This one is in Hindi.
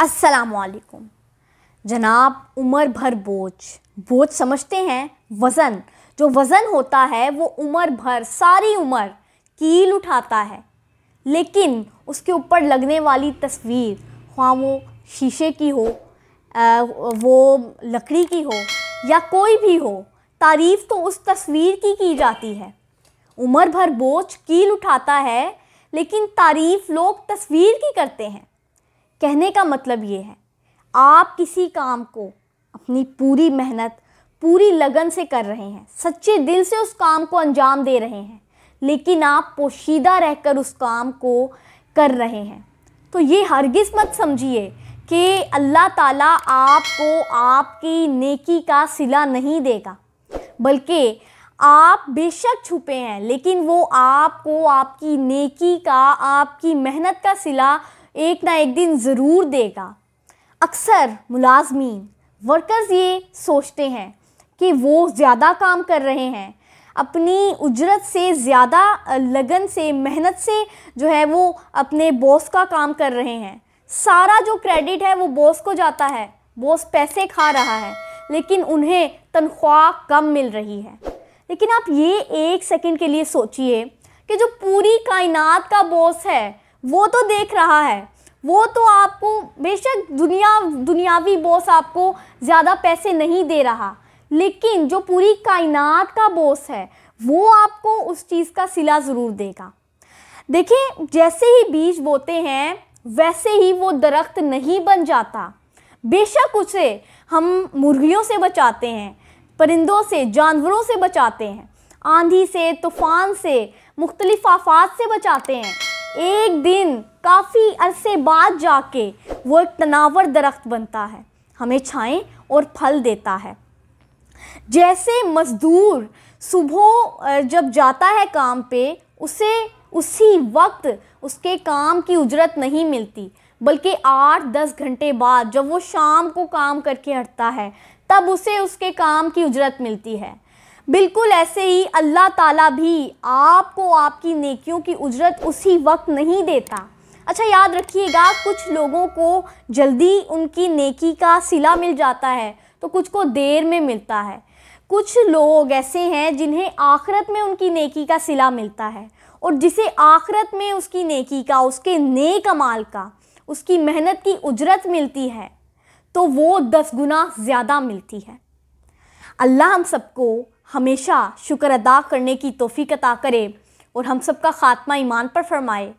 असलकुम जनाब उम्र भर बोझ बोझ समझते हैं वज़न जो वज़न होता है वो उम्र भर सारी उम्र कील उठाता है लेकिन उसके ऊपर लगने वाली तस्वीर ख्वा वो शीशे की हो आ, वो लकड़ी की हो या कोई भी हो तारीफ़ तो उस तस्वीर की की जाती है उम्र भर बोझ कील उठाता है लेकिन तारीफ़ लोग तस्वीर की करते हैं कहने का मतलब ये है आप किसी काम को अपनी पूरी मेहनत पूरी लगन से कर रहे हैं सच्चे दिल से उस काम को अंजाम दे रहे हैं लेकिन आप पोशीदा रहकर उस काम को कर रहे हैं तो ये हरगिज़ मत समझिए कि अल्लाह ताला आपको आपकी नेकी का सिला नहीं देगा बल्कि आप बेशक छुपे हैं लेकिन वो आपको आपकी नेकी का आपकी मेहनत का सिला एक ना एक दिन ज़रूर देगा अक्सर मुलाजमीन वर्कर्स ये सोचते हैं कि वो ज़्यादा काम कर रहे हैं अपनी उजरत से ज़्यादा लगन से मेहनत से जो है वो अपने बॉस का काम कर रहे हैं सारा जो क्रेडिट है वो बॉस को जाता है बॉस पैसे खा रहा है लेकिन उन्हें तनख्वाह कम मिल रही है लेकिन आप ये एक सेकंड के लिए सोचिए कि जो पूरी कायनात का बॉस है वो तो देख रहा है वो तो आपको बेशक दुनिया दुनियावी बॉस आपको ज़्यादा पैसे नहीं दे रहा लेकिन जो पूरी कायनात का बॉस है वो आपको उस चीज़ का सिला ज़रूर देगा देखिए जैसे ही बीज बोते हैं वैसे ही वो दरख्त नहीं बन जाता बेशक उसे हम मुर्गियों से बचाते हैं परिंदों से जानवरों से बचाते हैं आंधी से तूफ़ान से मुख्तलिफ आफात से बचाते हैं एक दिन काफ़ी अरसे बाद जाके वो एक तनावर दरख्त बनता है हमें छाएं और फल देता है जैसे मज़दूर सुबह जब जाता है काम पे उसे उसी वक्त उसके काम की उजरत नहीं मिलती बल्कि आठ दस घंटे बाद जब वो शाम को काम करके हटता है तब उसे उसके काम की उजरत मिलती है बिल्कुल ऐसे ही अल्लाह ताला भी आपको आपकी नेकियों की उजरत उसी वक्त नहीं देता अच्छा याद रखिएगा कुछ लोगों को जल्दी उनकी नेकी का सिला मिल जाता है तो कुछ को देर में मिलता है कुछ लोग ऐसे हैं जिन्हें आखरत में उनकी नेकी का सिला मिलता है और जिसे आखरत में उसकी नेकी का उसके नेक अमाल का उसकी मेहनत की उजरत मिलती है तो वो दस गुना ज़्यादा मिलती है अल्लाह हम सबको हमेशा शुक्र अदा करने की तोफ़ी अता करे और हम सब का ख़ात्मा ईमान पर फरमाए